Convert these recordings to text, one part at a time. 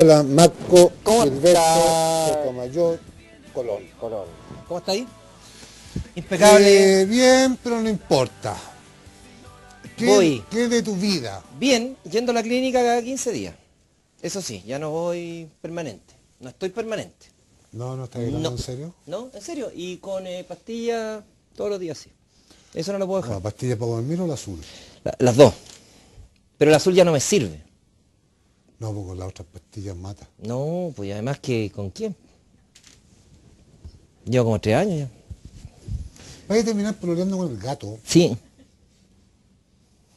Hola, Marco Silvestre Mayor. Colón. Colón. ¿Cómo está ahí? Impecable. Eh, bien, pero no importa. ¿Qué, voy. ¿Qué de tu vida? Bien, yendo a la clínica cada 15 días. Eso sí, ya no voy permanente. No estoy permanente. No, no está bien. en serio. No, en serio. Y con eh, pastillas todos los días sí. Eso no lo puedo dejar. ¿La pastilla para dormir o la azul? las dos. Pero la azul ya no me sirve no, porque con las otras pastillas mata. No, pues además que con quién. Yo como tres años ya. Vais a terminar con el gato. Sí.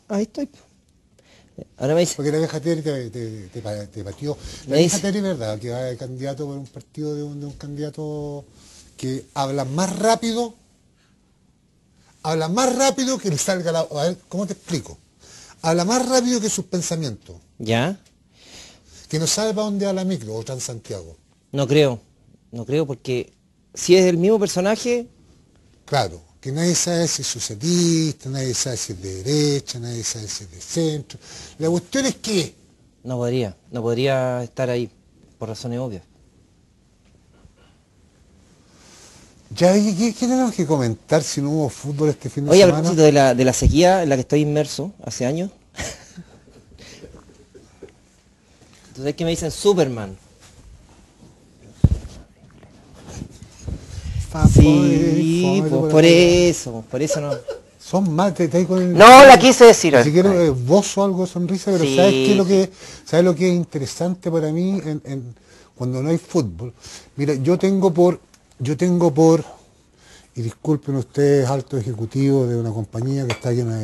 Ahí estoy. Pues. Ahora me dice... Porque la vieja Terry te, partió. La vieja Terry, ¿verdad? Que va ser candidato por un partido de un, candidato que habla más rápido. Habla más rápido que le salga la... A ver, ¿cómo te explico? Habla más rápido que sus pensamientos. ¿Ya? que no sabe para dónde va la micro o Santiago. No creo, no creo porque si es el mismo personaje... Claro, que nadie sabe si es sucedista, nadie sabe si es de derecha, nadie sabe si es de centro. La cuestión es que... No podría, no podría estar ahí, por razones obvias. Ya, ¿qué, tenemos que comentar si no hubo fútbol este fin de semana? Oye, a propósito de la sequía en la que estoy inmerso hace años, Entonces que me dicen Superman. Sí, por, eso, por eso no. Son más, te, con No, la quise decir. Si quiero vos o algo sonrisa, pero ¿sabes qué lo que sabes lo que es interesante para mí cuando no hay fútbol? Mira, yo tengo por, yo tengo por, y disculpen ustedes, alto ejecutivo de una compañía que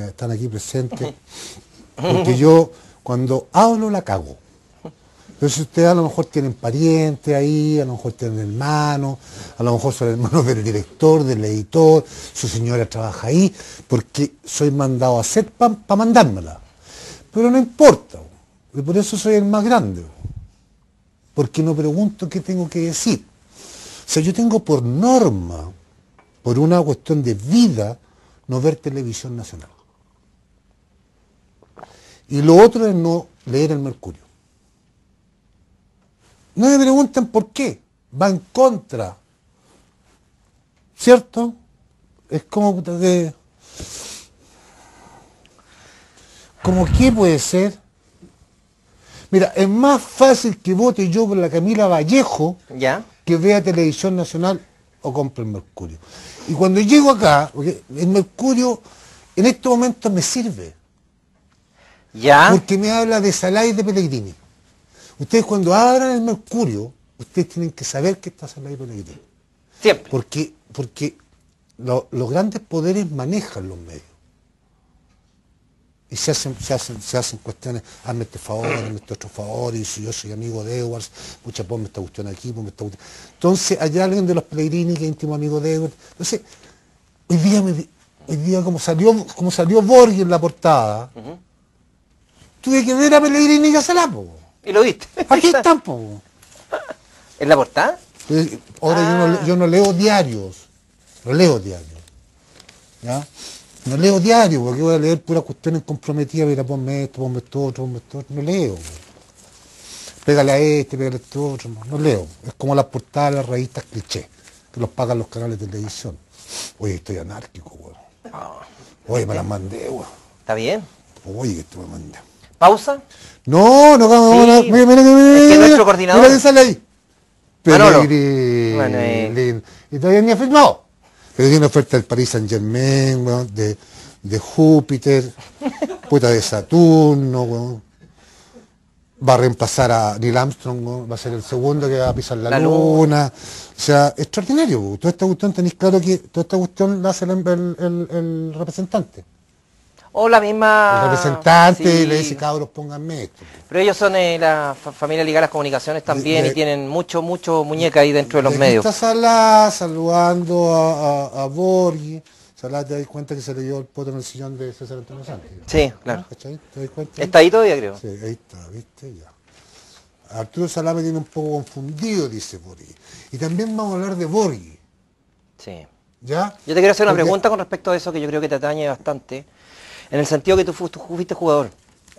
están aquí presentes, porque yo cuando hablo la cago. Entonces ustedes a lo mejor tienen parientes ahí, a lo mejor tienen hermanos, a lo mejor son hermanos del director, del editor, su señora trabaja ahí, porque soy mandado a hacer para mandármela. Pero no importa, y por eso soy el más grande, porque no pregunto qué tengo que decir. O sea, yo tengo por norma, por una cuestión de vida, no ver televisión nacional. Y lo otro es no leer el Mercurio. No me pregunten por qué. en contra. ¿Cierto? Es como que. ¿Cómo qué puede ser? Mira, es más fácil que vote yo por la Camila Vallejo ¿Ya? que vea Televisión Nacional o compre el Mercurio. Y cuando llego acá, el Mercurio en estos momentos me sirve. ¿Ya? Porque me habla de sala y de Pellegrini. Ustedes cuando abran el mercurio, ustedes tienen que saber que está saliendo el libre. Siempre. Porque, porque los grandes poderes manejan los medios. Y se hacen, hacen, se hacen cuestiones, hazme este favor, hazme este otro favor, y si yo soy amigo de Edwards, muchas me está gustando aquí, me está gustando... Entonces, hay alguien de los Pellegrini que es íntimo amigo de Edwards. Entonces, hoy día, me, hoy día como salió, como salió Borges en la portada, tuve que ver a Pellegrini y la Salapo. Y lo viste. Aquí están, po. ¿En la portada? Eh, ahora yo, no, leo diarios. No leo diarios. No leo diarios, porque voy a leer puras cuestiones comprometidas. Mira, ponme esto, ponme esto, otro, ponme esto. No leo. Pégale a este, pégale a este otro. No leo. Es como las portadas de las revistas cliché, que los pagan los canales de televisión. Oye, estoy anárquico, weón. Ah. Oye, me las mandé, weón. ¿Está bien? Oye, que esto me mandé. ¿Pausa? No, no vamos a... Mira, mira, es que nuestro coordinador... Mira que sale ahí. Pellegrini. Eh. Y todavía ni ha firmado. Pero tiene oferta del Paris Saint Germain, de, de, Júpiter, puta de Saturno, va a reemplazar a Neil Armstrong, va a ser el segundo que va a pisar la, luna. O sea, extraordinario, toda esta cuestión tenéis claro que toda esta cuestión la hace el, el, el representante. O la misma... El representante y le dice, cabros, pónganme esto. Pero ellos son de eh, la familia ligada a las comunicaciones también y tienen mucho, mucho muñeca ahí dentro de los medios. Está Salah saludando a, a, a Borghi. te das cuenta que se le dio el poto en el sillón de César Antonio Sánchez. Sí, claro. Está ahí todavía, creo. Sí, ahí está, viste, ya. Arturo Salá me tiene un poco confundido, dice Borghi. Y también vamos a hablar de Borghi. Sí. ¿Ya? Yo te quiero hacer una pregunta con respecto a eso que yo creo que te atañe bastante en el sentido que tú, fuiste jugador.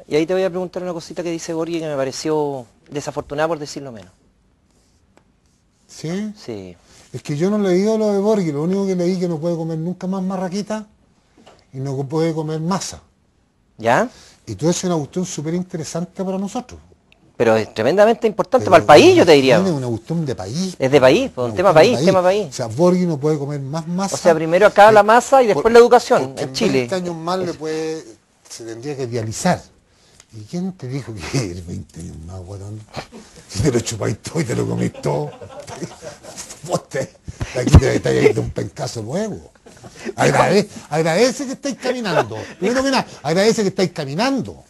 Y ahí te voy a preguntar una cosita que dice Borghi que me pareció desafortunada por decirlo menos. ¿Sí? Sí. Es que yo no leí lo de Borghi, lo único que leí que no puede comer nunca más marraquita y no puede comer masa. ¿Ya? Y tú eso es una cuestión súper interesante para nosotros pero es tremendamente importante para el país, yo te diría. Es una cuestión de país. Es de país, un tema país, tema país. O sea, Borghi no puede comer más masa. O sea, primero acá la masa y después la educación, en Chile. 20 años más le puede, se tendría que dializar. ¿Y quién te dijo que es 20 años más, guatón? Si te lo chupáis todo y te lo comís todo. te, aquí te de un pencazo nuevo. Agradece, agradece que estáis caminando. Primero que nada, agradece que estáis caminando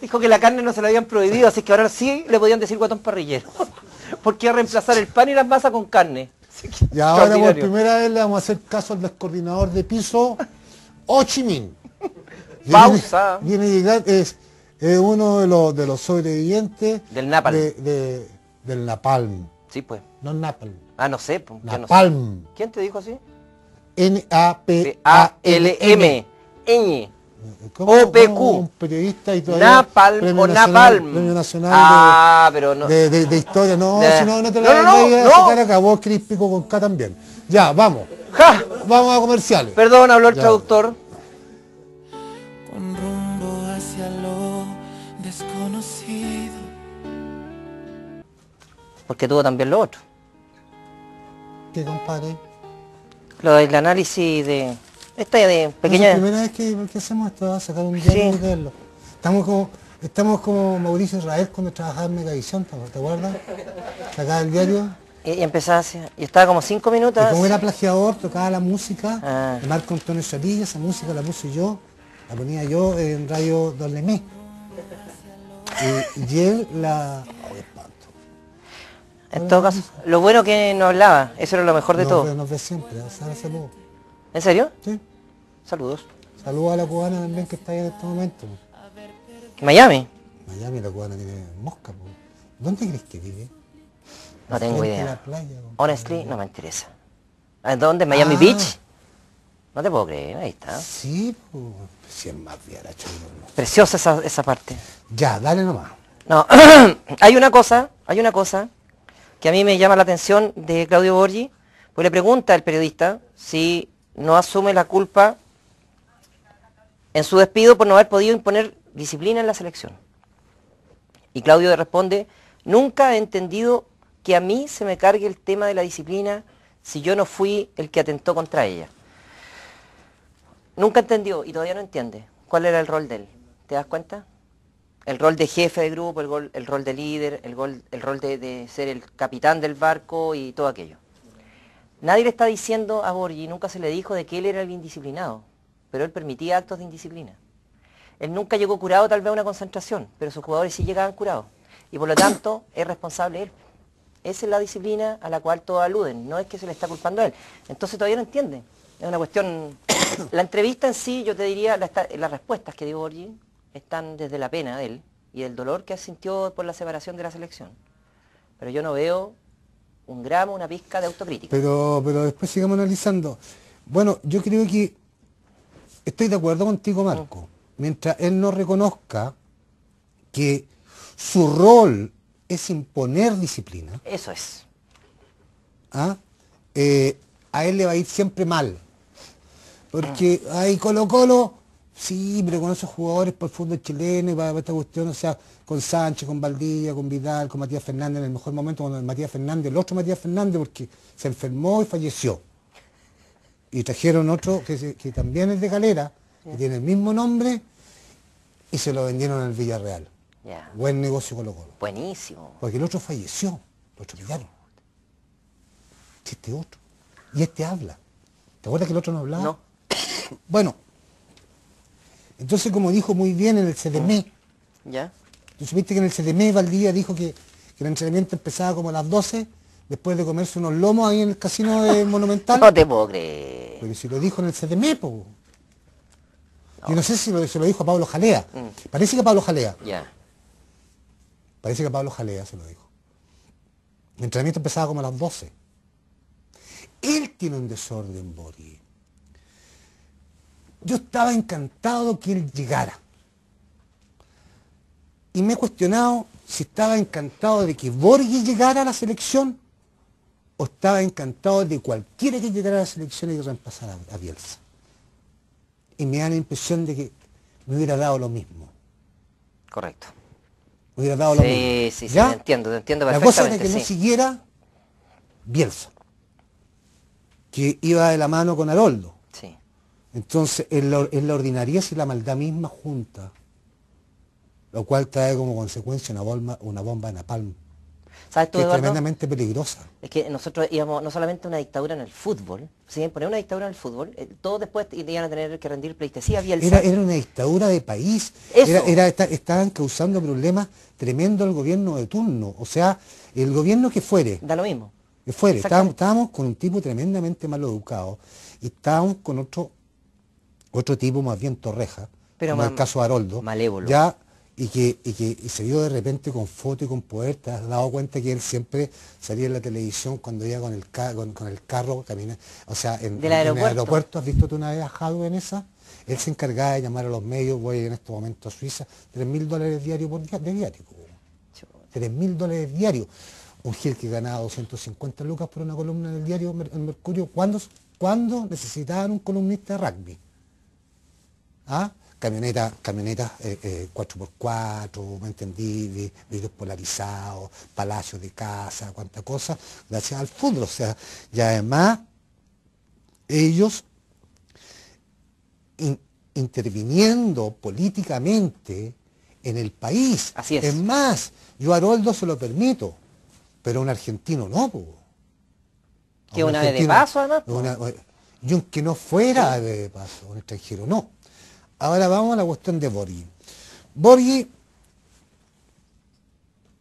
dijo que la carne no se la habían prohibido, así que ahora sí le podían decir guatón parrillero. Porque iba a reemplazar el pan y la masa con carne. Y ahora por primera vez le vamos a hacer caso al descoordinador de piso, Ochimin. Pausa. Viene, llegar, es, uno de los, de los sobrevivientes del Napalm. del Sí, pues. No Napalm. Ah, no sé. Pues, Napalm. ¿Quién te dijo así? N-A-P-A-L-M. -A -P -A a p a l m o OPQ. ¿cómo un periodista y todavía Napalm o Napalm. Premio nacional ah, pero no. de, de, historia. No, si no, no te la no, no, no. Sacar acá. Vos críptico con K también. Ya, vamos. Ja. Vamos a comerciales. Perdón, habló el traductor. Con rumbo hacia lo desconocido. Porque tuvo también lo otro. ¿Qué compadre? Lo del análisis de... Este de Es la primera vez que, hacemos esto, ¿ah? sacar un diario y Estamos como, estamos como Mauricio Israel cuando trabajaba en Megavisión, ¿te acuerdas? Sacaba el diario. Y, empezaba y estaba como cinco minutos. Y como era plagiador, tocaba la música, ah. Marco Antonio Solís, esa música la puse yo, la ponía yo en Radio Dolemé. y, él la, oh, en todo caso, lo bueno que no hablaba, eso era lo mejor de todo. Nos ve siempre, hace ¿ah? poco. ¿En serio? Sí. Saludos. Saludos a la cubana también que está ahí en este momento. Miami. Miami, la cubana tiene mosca. ¿Dónde crees que vive? No tengo idea. Honestly, no me interesa. ¿Dónde? ¿Miami ah. Beach? No te puedo creer, ahí está. Sí, pues, si es más viaracho. Preciosa esa, esa parte. Ya, dale nomás. No, hay una cosa, hay una cosa que a mí me llama la atención de Claudio Borgi, pues le pregunta al periodista si no asume la culpa en su despido por no haber podido imponer disciplina en la selección. Y Claudio le responde, nunca he entendido que a mí se me cargue el tema de la disciplina si yo no fui el que atentó contra ella. Nunca entendió y todavía no entiende cuál era el rol de él. ¿Te das cuenta? El rol de jefe de grupo, el, rol de líder, el, rol de, ser el capitán del barco y todo aquello. Nadie le está diciendo a Borgi, nunca se le dijo de que él era el indisciplinado pero él permitía actos de indisciplina. Él nunca llegó curado tal vez a una concentración, pero sus jugadores sí llegaban curados. Y por lo tanto es responsable él. Esa es la disciplina a la cual todos aluden, no es que se le está culpando a él. Entonces todavía no entiende. Es una cuestión... la entrevista en sí, yo te diría, las respuestas que dio Borgi están desde la pena de él y el dolor que sintió por la separación de la selección. Pero yo no veo un gramo, una pizca de autocrítica. Pero, pero después sigamos analizando. Bueno, yo creo que Estoy de acuerdo contigo, Marco. Oh. Mientras él no reconozca que su rol es imponer disciplina. Eso es. ¿ah? Eh, a él le va a ir siempre mal. Porque hay Colo Colo, sí, pero con esos jugadores por el fútbol chileno y para esta cuestión, o sea, con Sánchez, con Valdivia, con Vidal, con Matías Fernández, en el mejor momento con Matías Fernández, el otro Matías Fernández, porque se enfermó y falleció y trajeron otro que, también es de Galera, que tiene el mismo nombre, y se lo vendieron al Villarreal. Buen negocio los Colo. Buenísimo. Porque el otro falleció, lo atropellaron. Este, este otro. Y este habla. ¿Te acuerdas que el otro no hablaba? No. Bueno, entonces como dijo muy bien en el CDM, ¿ya? ¿Entonces Tú que en el CDM Valdía dijo que, que el entrenamiento empezaba como a las 12 después de comerse unos lomos ahí en el casino de Monumental. no te puedo creer. Pero si lo dijo en el CDM... ...y Yo no sé si se lo dijo a Pablo Jalea. Mm. Parece que a Pablo Jalea. Ya. Parece que a Pablo Jalea se lo dijo. El entrenamiento empezaba como a las 12. Él tiene un desorden, Borghi. Yo estaba encantado que él llegara. Y me he cuestionado si estaba encantado de que Borghi llegara a la selección o estaba encantado de cualquiera que llegara a las elecciones y reemplazara a Bielsa. Y me da la impresión de que me hubiera dado lo mismo. Correcto. Me hubiera dado lo mismo. Sí, sí, te entiendo, te entiendo perfectamente. La cosa es que no siguiera Bielsa, que iba de la mano con Aroldo. Sí. Entonces, es la, en y la maldad misma junta, lo cual trae como consecuencia una bomba, una bomba palma. Es tremendamente peligrosa. Es que nosotros íbamos no solamente una dictadura en el fútbol, si bien poner una dictadura en el fútbol, eh, todos después iban a tener que rendir pleitesía Era, era una dictadura de país. Era, estaban causando problemas tremendo al gobierno de turno. O sea, el gobierno que fuere. Da lo mismo. Que fuere. Estábamos, con un tipo tremendamente mal educado y estábamos con otro, otro tipo más bien torreja, Pero como el caso de Haroldo. Malévolo. Ya y que, se vio de repente con foto y con poder, te has dado cuenta que él siempre salía en la televisión cuando iba con el, con, el carro, camina, o sea, en, el aeropuerto, ¿has visto tú una vez a Jadwe en esa? Él se encargaba de llamar a los medios, voy en estos momentos a Suiza, 3.000 mil dólares diarios por día, de diario, 3.000 mil dólares diarios. Un Gil que ganaba 250 lucas por una columna del diario Mercurio, ¿cuándo, necesitaban un columnista de rugby? ¿Ah? camionetas, camioneta 4x4, eh, eh, ¿me entendí? Vidrios polarizados, palacios de casa, cuánta cosa, gracias al fútbol. O sea, y además ellos interviniendo políticamente en el país. es. más, yo a Haroldo se lo permito, pero un argentino no, Que una vez de paso, además. y aunque que no fuera de paso, un extranjero no. Ahora vamos a la cuestión de Borghi. Borghi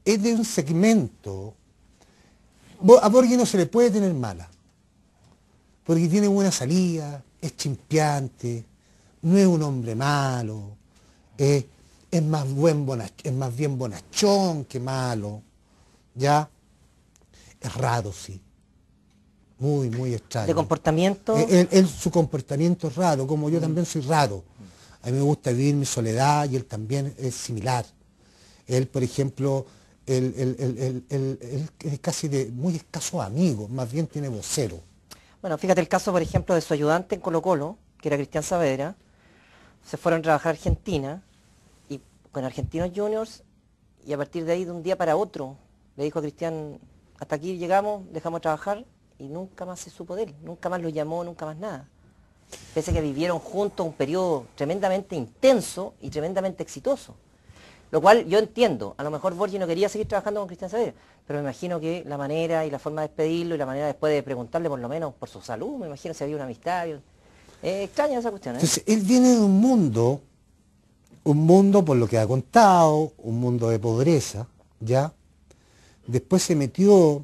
es de un segmento. A Borghi no se le puede tener mala. Porque tiene buena salida, es chimpiante, no es un hombre malo, eh, es, más buen bien bonachón que malo. ¿Ya? Es raro, sí. Muy, muy extraño. ¿De comportamiento? Eh, su comportamiento es raro, como yo mm. también soy raro a mí me gusta vivir mi soledad y él también es similar. Él, por ejemplo, es casi de muy escaso amigo, más bien tiene vocero. Bueno, fíjate el caso, por ejemplo, de su ayudante en Colo Colo, que era Cristian Saavedra, se fueron a trabajar a Argentina y con Argentinos Juniors y a partir de ahí, de un día para otro, le dijo a Cristian, hasta aquí llegamos, dejamos trabajar y nunca más se supo de él, nunca más lo llamó, nunca más nada. Pese a que vivieron juntos un periodo tremendamente intenso y tremendamente exitoso. Lo cual yo entiendo. A lo mejor Borgi no quería seguir trabajando con Cristian Saavedra, pero me imagino que la manera y la forma de despedirlo y la manera después de preguntarle por lo menos por su salud, me imagino si había una amistad. Eh, extraña esa cuestión. ¿eh? Entonces, él viene de un mundo, un mundo por lo que ha contado, un mundo de pobreza, ¿ya? Después se metió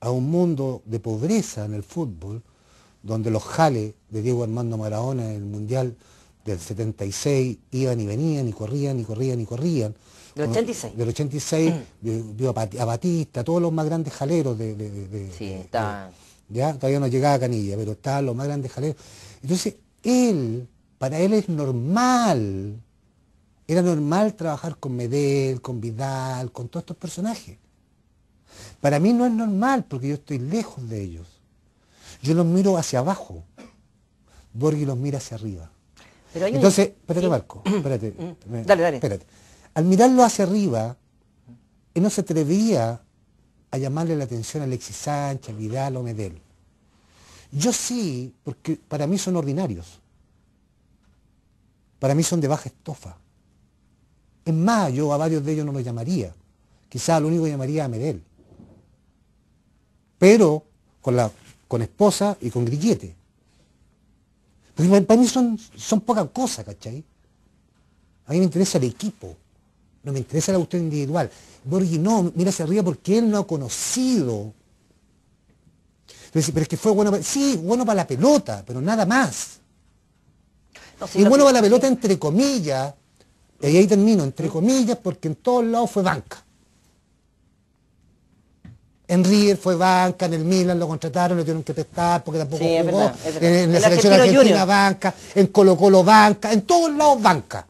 a un mundo de pobreza en el fútbol, donde los jales de Diego Armando Maradona en el Mundial del 76 iban y venían y corrían y corrían y corrían. Del 86. Del 86 mm. vio a Batista, todos los más grandes jaleros de... sí, está... todavía no llegaba a Canilla, pero estaban los más grandes jaleros. Entonces, él, para él es normal, era normal trabajar con Medel, con Vidal, con todos estos personajes. Para mí no es normal porque yo estoy lejos de ellos. Yo los miro hacia abajo. Borghi los mira hacia arriba. Entonces, espérate, Marco, espérate. Mm. dale, dale. Al mirarlo hacia arriba, él no se atrevía a llamarle la atención a Alexis Sánchez, Vidal o Medel. Yo sí, porque para mí son ordinarios. Para mí son de baja estofa. en más, yo a varios de ellos no los llamaría. Quizá lo único llamaría a Medel. Pero con la con esposa y con grillete. Porque para mí son, son pocas cosas, ¿cachai? A mí me interesa el equipo, no me interesa la cuestión individual. Borghi no, mira hacia arriba porque él no ha conocido. Pero, es que fue bueno sí, bueno para la pelota, pero nada más. y bueno para la pelota entre comillas, y ahí termino, entre comillas, porque en todos lados fue banca en River, fue banca, en el Milan lo contrataron, lo tuvieron que testar porque tampoco jugó. En, la selección Argentina banca, en Colo Colo banca, en todos lados banca.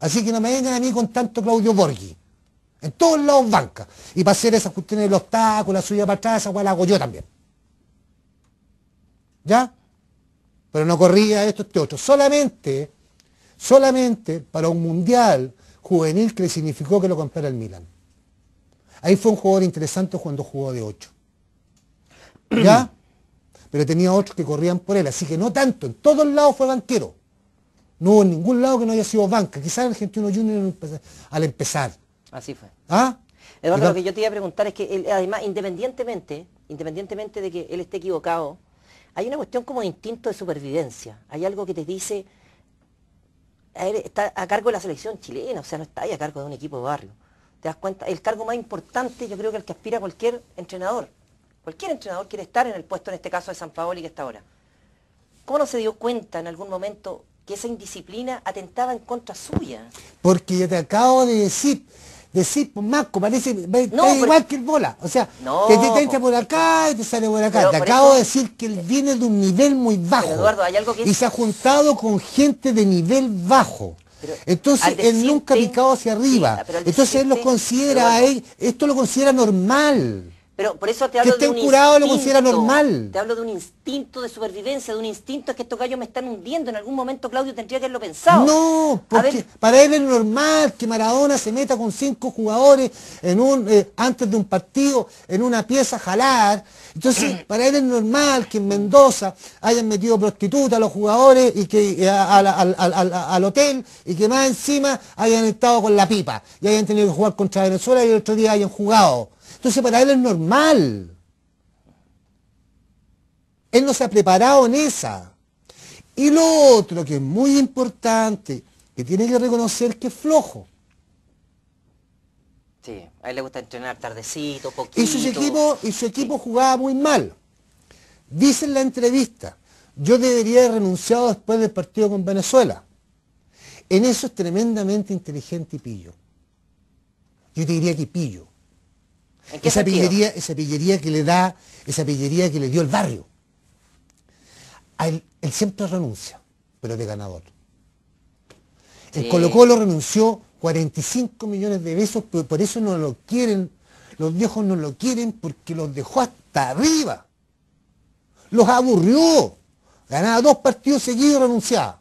Así que no me vengan a mí con tanto Claudio Borghi. En todos lados banca. Y para hacer esas cuestiones de obstáculo, la suya para atrás, esa la hago yo también. ¿Ya? Pero no corría esto, este otro. Solamente, solamente para un mundial juvenil que le significó que lo comprara el Milan. Ahí fue un jugador interesante cuando jugó de 8. ¿Ya? Pero tenía otros que corrían por él, así que no tanto, en todos lados fue banquero. No hubo en ningún lado que no haya sido banca, quizás el Argentino Junior al empezar. Así fue. ¿Ah? Eduardo, lo que yo te iba a preguntar es que además, independientemente, independientemente de que él esté equivocado, hay una cuestión como de instinto de supervivencia. Hay algo que te dice, él está a cargo de la selección chilena, o sea, no está ahí a cargo de un equipo de barrio. Te das cuenta, el cargo más importante yo creo que el que aspira cualquier entrenador. Cualquier entrenador quiere estar en el puesto, en este caso de San Paoli, que está ahora. ¿Cómo no se dio cuenta en algún momento que esa indisciplina atentaba en contra suya? Porque yo te acabo de decir, decir, pues, Marco, parece es igual que el bola. O sea, que te, por acá y te sale por acá. Te acabo de decir que él viene de un nivel muy bajo. ¿hay algo que y se ha juntado con gente de nivel bajo. Entonces él nunca ha picado hacia arriba. Entonces él lo considera, esto lo considera normal. Pero por eso te hablo que de un instinto, lo considera normal. Te hablo de un instinto de supervivencia, de un instinto es que estos gallos me están hundiendo. En algún momento Claudio tendría que haberlo pensado. No, porque para él es normal que Maradona se meta con cinco jugadores eh, antes de un partido, en una pieza a jalar. Entonces, para él es normal que en Mendoza hayan metido prostitutas a los jugadores y que eh, al hotel y que más encima hayan estado con la pipa y hayan tenido que jugar contra Venezuela y el otro día hayan jugado. Entonces para él es normal. Él no se ha preparado en esa. Y lo otro que es muy importante, que tiene que reconocer que es flojo. Sí, a él le gusta entrenar tardecito, poquito. Y su equipo, y su equipo jugaba muy mal. Dice en la entrevista, yo debería haber renunciado después del partido con Venezuela. En eso es tremendamente inteligente y pillo. Yo te diría que pillo esa pillería, que le da, esa pillería que le dio el barrio. Él, siempre renuncia, pero de ganador. El Colo Colo renunció 45 millones de besos pero por eso no lo quieren, los viejos no lo quieren porque los dejó hasta arriba. Los aburrió. Ganaba dos partidos seguidos y renunciaba.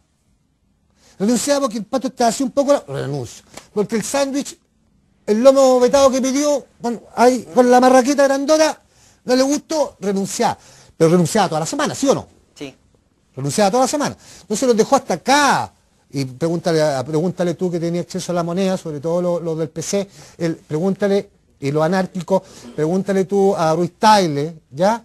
Renunciaba porque el pato estaba así un poco, Renuncia. Porque el sándwich el lomo vetado que pidió con, ahí, con la marraqueta grandota, no le gustó, renunciar. Pero renunciaba toda la semana, ¿sí o no? Sí. Renunciaba toda la semana. Entonces lo dejó hasta acá. Y pregúntale, pregúntale tú que tenía acceso a la moneda, sobre todo los lo del PC, pregúntale, y lo anárquico, pregúntale tú a Ruiz Taile, ¿ya?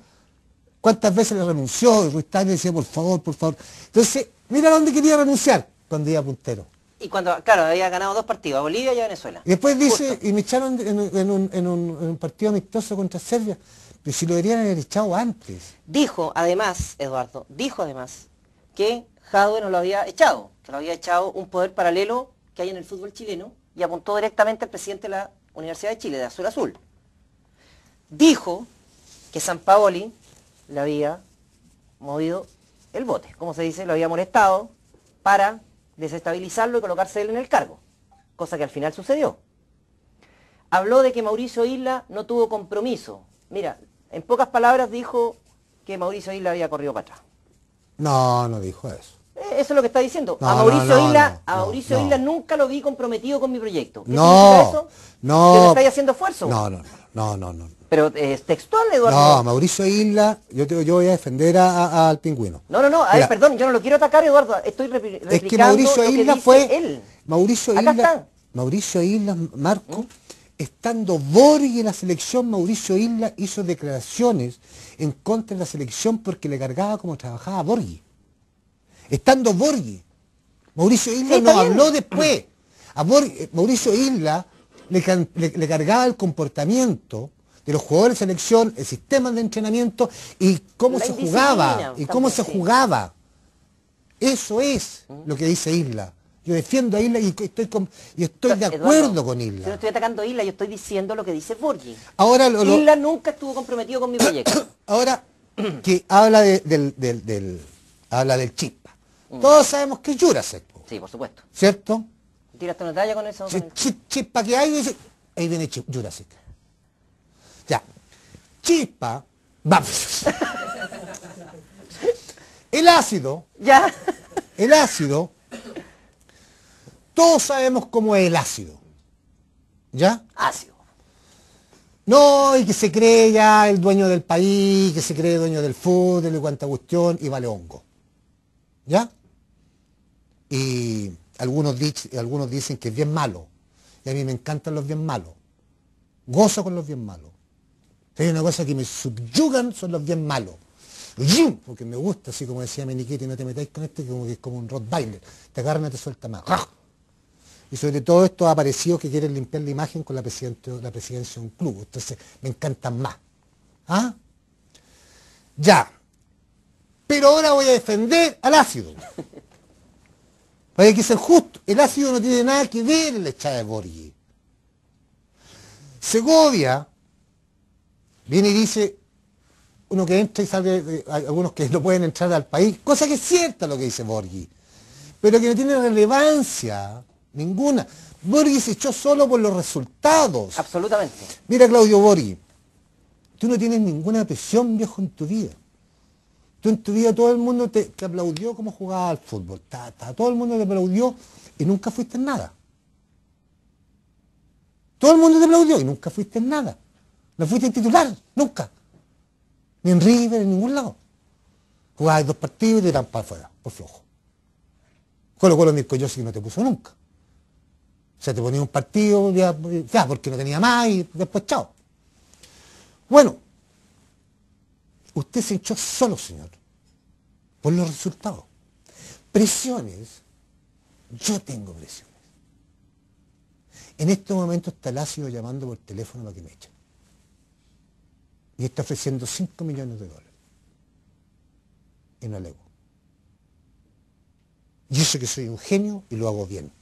¿Cuántas veces le renunció? Y Ruiz Taile decía, por favor, por favor. Entonces, mira dónde quería renunciar cuando iba puntero. Y cuando, claro, había ganado dos partidos, Bolivia y Venezuela. después dice, y me echaron en, un, partido amistoso contra Serbia, pero si lo deberían haber echado antes. Dijo, además, Eduardo, dijo además que Jadwe no lo había echado, que lo había echado un poder paralelo que hay en el fútbol chileno y apuntó directamente al presidente de la Universidad de Chile, de Azul Azul. Dijo que San Paoli le había movido el bote, como se dice, lo había molestado para desestabilizarlo y colocarse él en el cargo, cosa que al final sucedió. Habló de que Mauricio Isla no tuvo compromiso. Mira, en pocas palabras dijo que Mauricio Isla había corrido para atrás. No, no dijo eso. Eh, eso es lo que está diciendo. a Mauricio, Isla, a Mauricio nunca lo vi comprometido con mi proyecto. no, No. haciendo esfuerzo? No, no, no, no, no. Pero eh, es textual, Eduardo. No, Mauricio Isla, yo, yo voy a defender al pingüino. No, no, no, perdón, yo no lo quiero atacar, Eduardo. Estoy replicando Es que Mauricio Isla fue... Él. Mauricio Isla, Mauricio Isla, Marco, ¿Mm? estando Borghi en la selección, Mauricio Isla hizo declaraciones en contra de la selección porque le cargaba como trabajaba Borghi. Estando Borghi. Mauricio Isla habló después. Eh, Mauricio Isla le cargaba el comportamiento de los jugadores de selección, el sistema de entrenamiento y cómo se jugaba y cómo se jugaba. Eso es mm. lo que dice Isla. Yo defiendo a Isla y estoy, y estoy de acuerdo con Isla. Yo no estoy atacando a Isla, yo estoy diciendo lo que dice Borgi. Ahora Isla nunca estuvo comprometido con mi proyecto. Ahora, que habla, del, habla del chispa. Mm. Todos sabemos que es Jurasek. Sí, por supuesto. ¿Cierto? Tiraste una talla con eso. chispa que hay, ahí viene Jurasek chispa, vamos. El ácido, ¿Ya? el ácido, todos sabemos cómo es el ácido. ¿Ya? Ácido. No, y que se cree ya el dueño del país, que se cree dueño del fútbol y cuanta cuestión, y vale hongo. ¿Ya? Y algunos, algunos dicen que es bien malo. Y a mí me encantan los bien malos. Gozo con los bien malos hay una cosa que me subyugan son los bien malos. Porque me gusta, así como decía Meniquete, no te metáis con este, como que es como un Rottweiler. Te agarra te suelta más. Y sobre todo esto estos aparecidos que quieren limpiar la imagen con la, la presidencia de un club. Entonces, me encantan más. ¿Ah? Ya. Pero ahora voy a defender al ácido. Hay que ser justo, el ácido no tiene nada que ver en la echada de Borghi. Segovia viene y dice, uno que entra y sale, algunos que no pueden entrar al país, cosa que es cierta lo que dice Borghi, pero que no tiene relevancia ninguna. Borghi se echó solo por los resultados. Absolutamente. Mira, Claudio Borghi, tú no tienes ninguna presión, viejo, en tu vida. Tú en tu vida todo el mundo te, aplaudió como jugaba al fútbol. Ta, todo el mundo te aplaudió y nunca fuiste en nada. Todo el mundo te aplaudió y nunca fuiste en nada. No fuiste titular, nunca. Ni en River, en ningún lado. Jugabas dos partidos y te para afuera, por flojo. Colo Colo Mirko yo sí no te puso nunca. O sea, te ponía un partido, ya, porque no tenía más y después chao. Bueno, usted se echó solo, señor, por los resultados. Presiones, yo tengo presiones. En estos momentos está ácido llamando por teléfono para que me echen y está ofreciendo 5 millones de dólares en alego. Y eso que soy un genio y lo hago bien.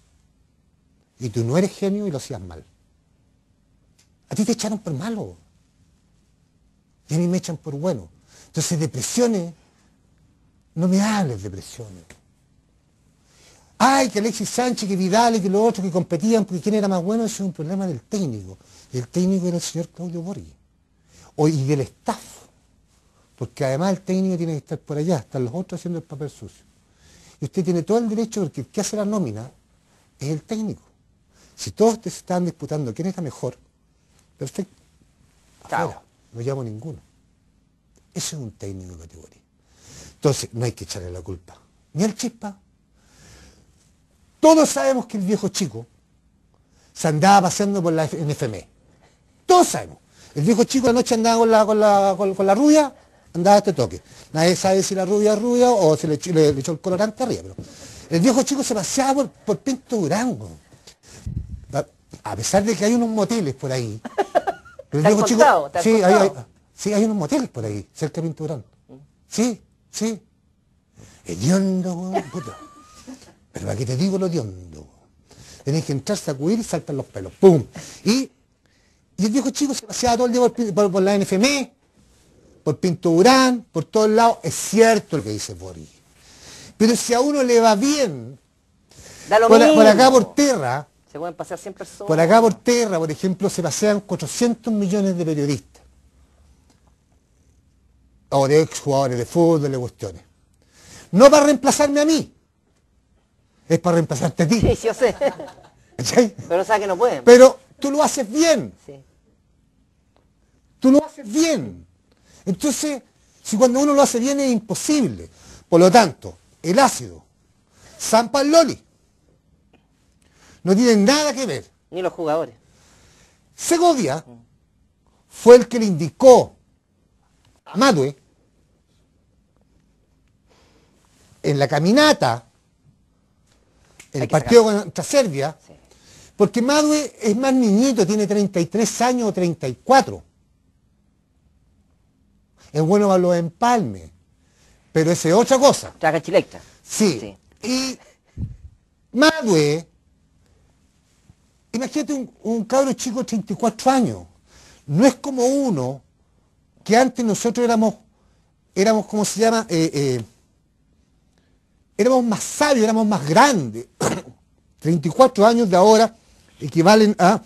Y tú no eres genio y lo hacías mal. A ti te echaron por malo. Y a mí me echan por bueno. Entonces depresiones, no me hables depresiones. Ay, que Alexis Sánchez, que Vidal y que los otros que competían porque quién era más bueno, eso es un problema del técnico. Y el técnico era el señor Claudio Borges y del staff, porque además el técnico tiene que estar por allá, están los otros haciendo el papel sucio. Y usted tiene todo el derecho porque el que hace la nómina es el técnico. Si todos ustedes están disputando quién está mejor, perfecto. Claro. no llamo a ninguno. Eso es un técnico de categoría. Entonces, no hay que echarle la culpa. Ni al chispa. Todos sabemos que el viejo chico se andaba paseando por la NFM. Todos sabemos. El viejo chico anoche andaba con la, con la, rubia, andaba a este toque. Nadie sabe si la rubia es rubia o si le, echó el colorante arriba. el viejo chico se paseaba por, por Pinto A, pesar de que hay unos moteles por ahí. sí, hay, unos moteles por ahí, cerca de Pinto Sí, sí. el weón, Pero aquí te digo lo hondo. Tenés que entrar, sacudir y saltar los pelos. ¡Pum! Y y el viejo chico se paseaba todo el día por, la NFM, por Pinto Durán, por todos lados. Es cierto lo que dice Boris. Pero si a uno le va bien, por, acá por tierra, Por acá por tierra, por ejemplo, se pasean 400 millones de periodistas. O de ex jugadores de fútbol, de cuestiones. No para reemplazarme a mí. Es para reemplazarte a ti. Sí, yo sé. Pero o que no pueden. Pero Tú lo haces bien. Tú lo haces bien. Entonces, si cuando uno lo hace bien es imposible. Por lo tanto, el ácido, San Paloli, no tienen nada que ver. Ni los jugadores. Segovia fue el que le indicó a Madue en la caminata, en el partido contra Serbia, porque Madue es más niñito, tiene 33 años o 34. Es bueno para los empalmes, pero esa es otra cosa. la chilecta. Sí. Y Madue, imagínate un, cabrón cabro chico de 34 años. No es como uno que antes nosotros éramos, éramos, ¿cómo se llama? Eh, eh, éramos más sabios, éramos más grandes. 34 años de ahora equivalen a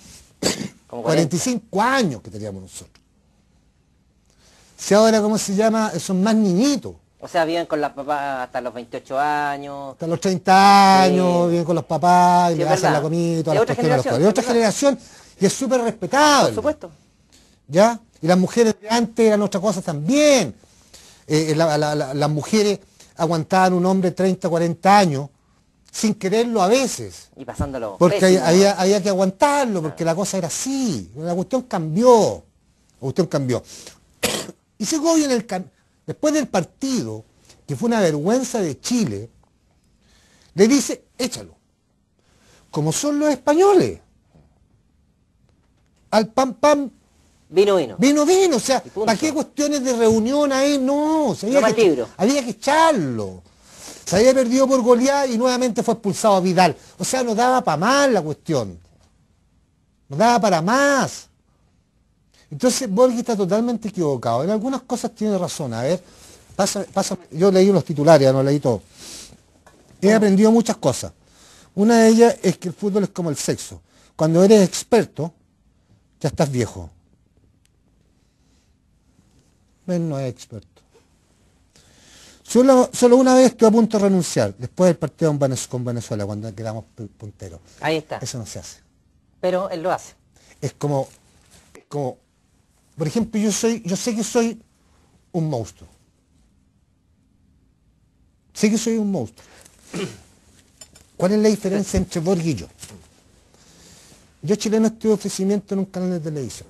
45 años que teníamos nosotros. Si ahora, ¿cómo se llama? Son más niñitos. O sea, viven con las papás hasta los 28 años. Hasta los 30 años, viven con los papás, y le hacen la comida, todas las De otra generación, y es súper respetable. Por supuesto. ¿Ya? Y las mujeres de antes eran otra cosa también. Eh, eh, las mujeres aguantaban un hombre 30, 40 años sin quererlo a veces. Y pasándolo. Porque había, que aguantarlo, porque la cosa era así. La cuestión cambió. La cuestión cambió. y Segovia, en el, después del partido, que fue una vergüenza de Chile, le dice, échalo. Como son los españoles. Al pam pam. Vino, vino. Vino, vino. O sea, ¿para qué cuestiones de reunión ahí? No. había, que, había que echarlo. Se había perdido por goleada y nuevamente fue expulsado Vidal. O sea, no daba para mal la cuestión. No daba para más. Entonces Borges está totalmente equivocado. En algunas cosas tiene razón. A ver, pasa, pasa. yo leí unos titulares, no leí todo. He aprendido muchas cosas. Una de ellas es que el fútbol es como el sexo. Cuando eres experto, ya estás viejo. Él no es experto. Solo, una vez estuve a punto de renunciar, después del partido con Venezuela, cuando quedamos punteros. Ahí está. Eso no se hace. Pero él lo hace. Es como, como por ejemplo, yo, soy, yo sé que soy un monstruo. Sé que soy un monstruo. ¿Cuál es la diferencia entre Borg y yo? Yo chileno estuve ofrecimiento en un canal de televisión.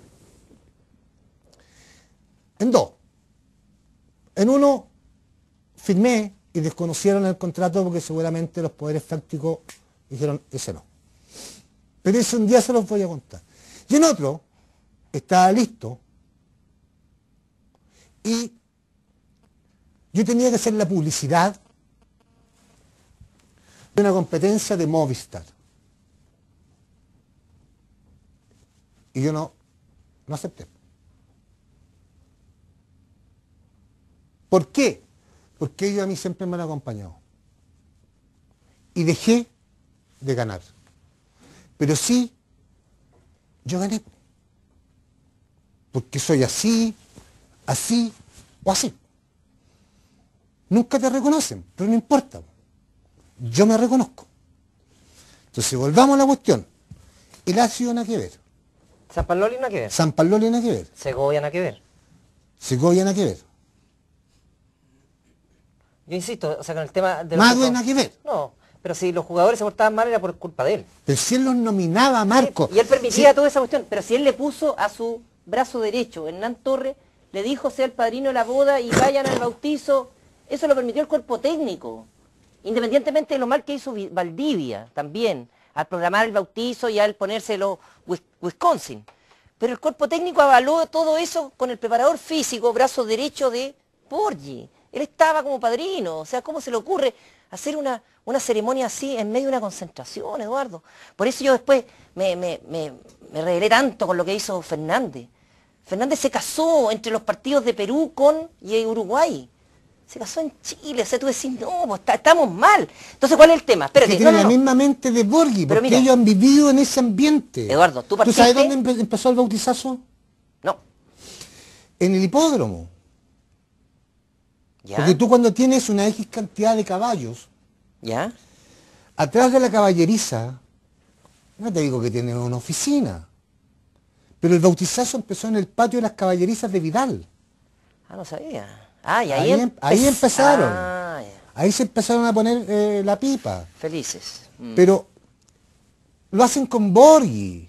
En dos. En uno firmé y desconocieron el contrato porque seguramente los poderes fácticos dijeron ese no. Pero ese un día se los voy a contar. Y en otro, estaba listo y yo tenía que hacer la publicidad de una competencia de Movistar. Y yo no, no acepté. ¿Por qué? porque ellos a mí siempre me han acompañado. Y dejé de ganar. Pero sí, yo gané. Porque soy así, así o así. Nunca te reconocen, pero no importa. Yo me reconozco. Entonces volvamos a la cuestión. El ácido nada que ver. San Paloli nada que ver. San Paloli nada que ver. Segovia nada que ver. Segovia nada que ver. Yo insisto, o sea, con el tema de... Más duena que ver. No, pero si los jugadores se portaban mal era por culpa de él. Pero si él los nominaba, Marco. y él permitía toda esa cuestión, pero si él le puso a su brazo derecho, Hernán Torres, le dijo sea el padrino de la boda y vayan al bautizo, eso lo permitió el cuerpo técnico. Independientemente de lo mal que hizo Valdivia también, al programar el bautizo y al ponérselo Wisconsin. Pero el cuerpo técnico avaló todo eso con el preparador físico, brazo derecho de Borgi. Él estaba como padrino, o sea, ¿cómo se le ocurre hacer una, una ceremonia así en medio de una concentración, Eduardo? Por eso yo después me, me, tanto con lo que hizo Fernández. Fernández se casó entre los partidos de Perú con y Uruguay. Se casó en Chile, o sea, tú decís, no, pues estamos mal. Entonces, ¿cuál es el tema? Espérate, que la misma mente de Borghi, porque ellos han vivido en ese ambiente. Eduardo, ¿tú partiste? ¿Tú sabes dónde empezó el bautizazo? No. En el hipódromo. Porque tú cuando tienes una X cantidad de caballos, ¿ya? Atrás de la caballeriza, no te digo que tienen una oficina, pero el bautizazo empezó en el patio de las caballerizas de Vidal. Ah, no sabía. Ah, em- ahí, empezaron. Ah, ahí se empezaron a poner eh, la pipa. Felices. Mm. Pero lo hacen con Borghi.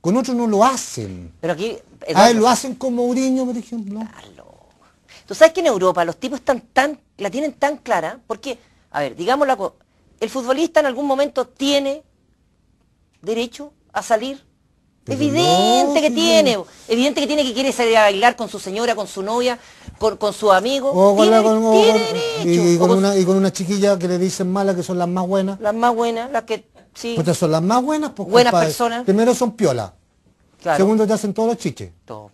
Con otros no lo hacen. Pero aquí... Ah, lo hacen con Mourinho, por ejemplo. Tú sabes que en Europa los tipos la tienen tan clara, porque, a ver, digamos la el futbolista en algún momento tiene derecho a salir. evidente que tiene, evidente que tiene que quiere salir a bailar con su señora, con su novia, con, su amigo. tiene, derecho. Y, con una, chiquilla que le dicen mala, que son las más buenas. Las más buenas, las que, sí. Pues son las más buenas, porque buenas personas. Primero son piola. Segundo te hacen todos los chiches. Todo.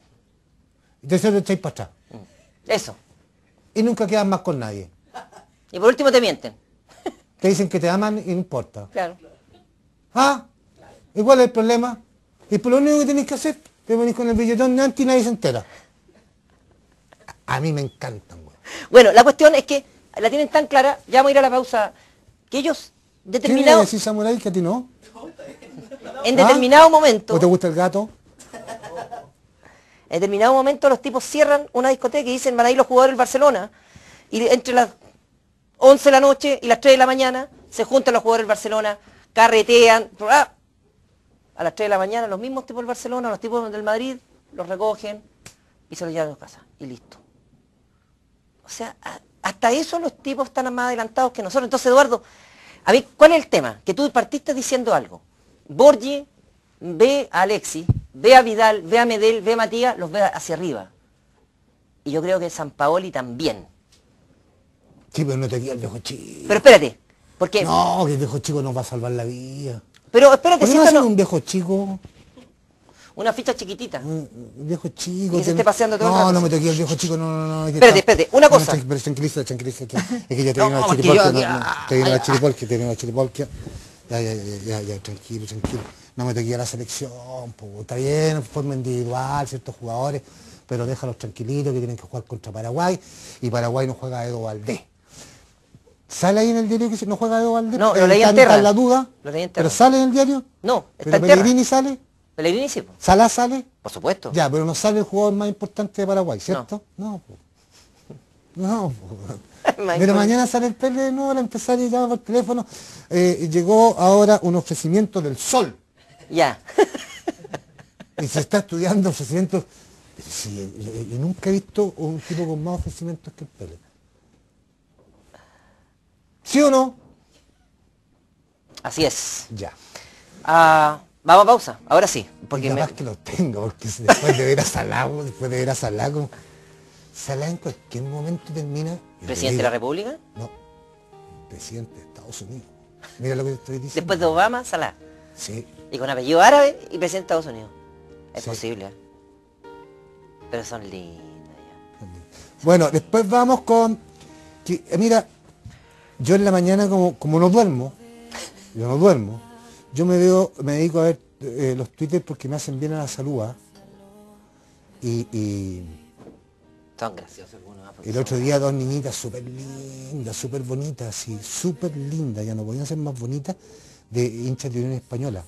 Y tercero te echáis para atrás. Eso. Y nunca quedas más con nadie. Y por último te mienten. Te dicen que te aman y no importa. Claro. Ah, igual es el problema. Y por lo único que tenés que hacer, te venís con el billetón de antes y nadie se entera. A, mí me encantan, güey. Bueno, la cuestión es que la tienen tan clara, ya vamos a ir a la pausa, que ellos determinados... Samurai, que a ti no? En determinado ¿Ah? momento... ¿O te gusta el gato? En determinado momento los tipos cierran una discoteca y dicen, van a ir los jugadores del Barcelona. Y entre las 11 de la noche y las 3 de la mañana se juntan los jugadores del Barcelona, carretean. ¡ah! A las 3 de la mañana los mismos tipos del Barcelona, los tipos del Madrid, los recogen y se los llevan a casa. Y listo. O sea, hasta eso los tipos están más adelantados que nosotros. Entonces, Eduardo, a ¿cuál es el tema? Que tú partiste diciendo algo. Borgi ve a Alexis ve a Vidal, ve a Medel, ve a Matías, los ve hacia arriba. Y yo creo que San Paoli también. Sí, pero no te quiero el viejo chico. Pero espérate, qué? No, que el viejo chico nos va a salvar la vida. Pero espérate, si no es un viejo chico? Una ficha chiquitita. Un viejo chico. que se esté paseando todo No, no me toqué el viejo chico, no, no, no. Espérate, espérate, una cosa. pero tranquiliza, tranquiliza. Es que ya te vino la chiripolquia te vino la chiripolquia, te la Ya, ya, ya, ya, tranquilo, tranquilo no me toquía la selección, pues, está bien, forma individual, ciertos jugadores, pero déjalos tranquilitos que tienen que jugar contra Paraguay y Paraguay no juega a Edo Valdés. ¿Sale ahí en el diario que no juega Edo Valdés? No, lo leí en la duda? ¿Pero sale en el diario? No, está ¿Pero en Pellegrini sale? Pellegrini sí. ¿Salá sale? Por supuesto. Ya, pero no sale el jugador más importante de Paraguay, ¿cierto? No. No, pero mañana sale el PL de nuevo al y llama por teléfono. Eh, llegó ahora un ofrecimiento del sol. Ya. y se está estudiando ofrecimientos. Sí, yo, nunca he visto un tipo con más ofrecimientos que el Pérez. ¿Sí o no? Así es. Ya. Ah, vamos a pausa, ahora sí. Porque más que lo tengo, porque después de ver a Salado, después de ver a Salago, en cualquier momento termina... ¿Presidente de la República? No, presidente de Estados Unidos. Mira lo que estoy diciendo. Después de Obama, Salá. Sí y con apellido árabe y presidente de Estados Unidos. Es posible. Pero son lindas. Ya. Bueno, después vamos con... Eh, mira, yo en la mañana como, como no duermo, yo no duermo, yo me veo, me dedico a ver eh, los twitters porque me hacen bien a la salud. ¿ah? Y, Son graciosos algunos. El otro día dos niñitas súper lindas, súper bonitas, sí súper lindas, ya no podían ser más bonitas de hinchas de Unión Española.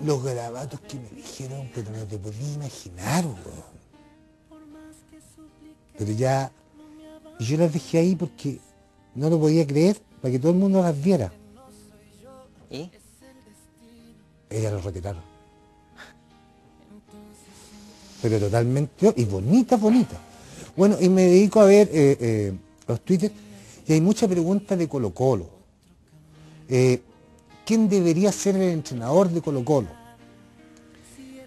Los grabatos que me dijeron, pero no te podía imaginar, Pero ya, yo las dejé ahí porque no lo podía creer, para que todo el mundo las viera. ¿Y? Ella los retiraron. Pero totalmente, y bonita, bonita. Bueno, y me dedico a ver eh, eh, los twitters y hay muchas preguntas de Colo Colo. Eh, quién debería ser el entrenador de Colo Colo.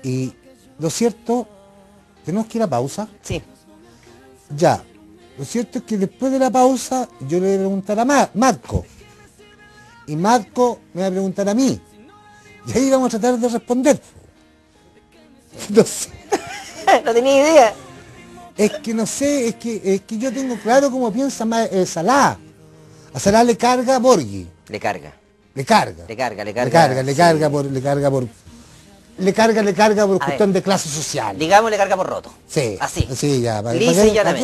Y lo cierto, tenemos que ir a pausa. Sí. Ya, lo cierto es que después de la pausa yo le voy a preguntar a Marco. Y Marco me va a preguntar a mí. Y ahí vamos a tratar de responder. No sé. no tenía idea. Es que no sé, es que, yo tengo claro cómo piensa más eh, Salah. A Salah le carga a Borghi. Le carga. Le carga. Le carga, le carga. Le carga, le carga, por, le carga por... Le carga, le carga por cuestión de clase social. Digamos, le carga por roto. Sí. Así. Sí, ya. aquí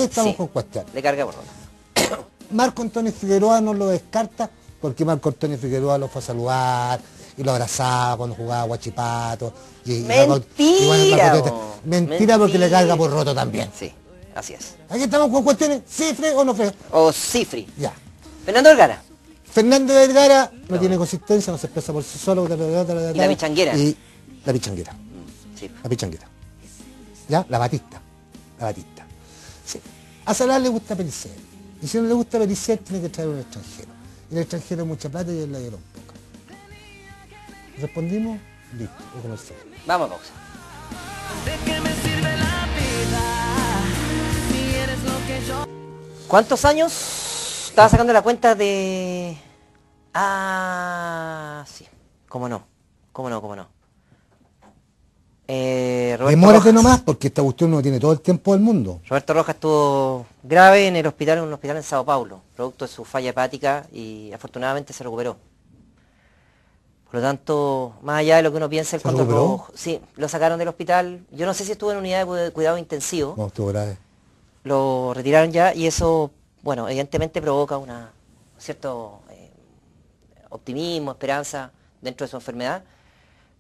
estamos con cuestión. Le carga por roto. Marco Antonio Figueroa no lo descarta porque Marco Antonio Figueroa lo fue a saludar y lo abrazaba cuando jugaba guachipato. mentira, mentira, porque le carga por roto también. Sí, así es. Aquí estamos con cuestiones, cifre o no cifre. O cifre. Ya. Fernando Olgara Fernando Vergara no, no, tiene consistencia, no se expresa por sí solo. y la pichanguera. la mm, pichanguera. Sí. La pichanguera. ¿Ya? La Batista. La Batista. Sí. A Salar le gusta pericel. Y si no le gusta Pellicer, tiene que traer un extranjero. Y el extranjero mucha plata y él la un poca. Respondimos, listo, lo Vamos, pausa. ¿Cuántos años? Estaba sacando la cuenta de... Ah, sí. ¿Cómo no? ¿Cómo no? ¿Cómo no? Eh, no nomás, porque esta cuestión no tiene todo el tiempo del mundo. Roberto Rojas estuvo grave en el hospital, en un hospital en Sao Paulo, producto de su falla hepática y afortunadamente se recuperó. Por lo tanto, más allá de lo que uno piensa, el control sí, lo sacaron del hospital. Yo no sé si estuvo en unidad de cuidado intensivo. No, estuvo grave. Lo retiraron ya y eso bueno, evidentemente provoca un cierto eh, optimismo, esperanza dentro de su enfermedad.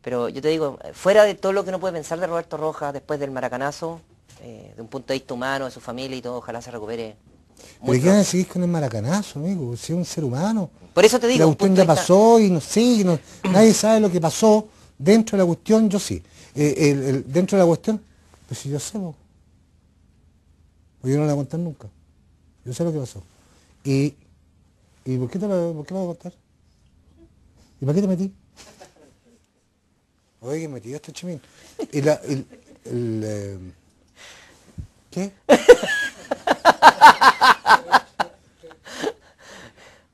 Pero yo te digo, fuera de todo lo que uno puede pensar de Roberto Rojas después del maracanazo, eh, de un punto de vista humano, de su familia y todo, ojalá se recupere. ¿Por qué no seguís con el maracanazo, amigo? Si es un ser humano. Por eso te digo. La cuestión ya pasó y no sí, nadie sabe lo que pasó. Dentro de la cuestión, yo sí. Eh, dentro de la cuestión, pues si yo sé, porque yo no la voy contar nunca. Yo sé lo que pasó. ¿Y, y por, qué te lo, qué voy a contar? ¿Y para qué te metí? Oye, que metí? este chimín. Y la, el, em, ¿Qué?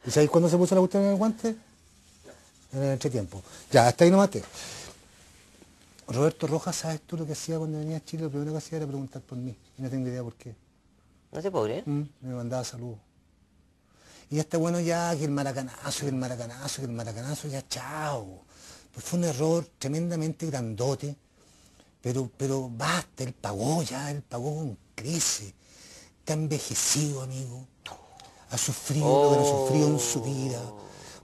¿Y sabéis cuándo se puso la cuestión en el guante? En el entretiempo. Ya, hasta ahí no maté. Roberto Rojas, ¿sabes tú lo que hacía cuando venía a Chile? Lo primero que hacía era preguntar por mí. Y no tengo idea por qué. No te puedo mm, me mandaba saludos. Y está bueno ya que el maracanazo que el maracanazo que el maracanazo, ya chao. Pues fue un error tremendamente grandote, pero, pero basta, él pagó ya, él pagó con crisis. Está envejecido, amigo. Ha sufrido lo que no sufrió en su vida.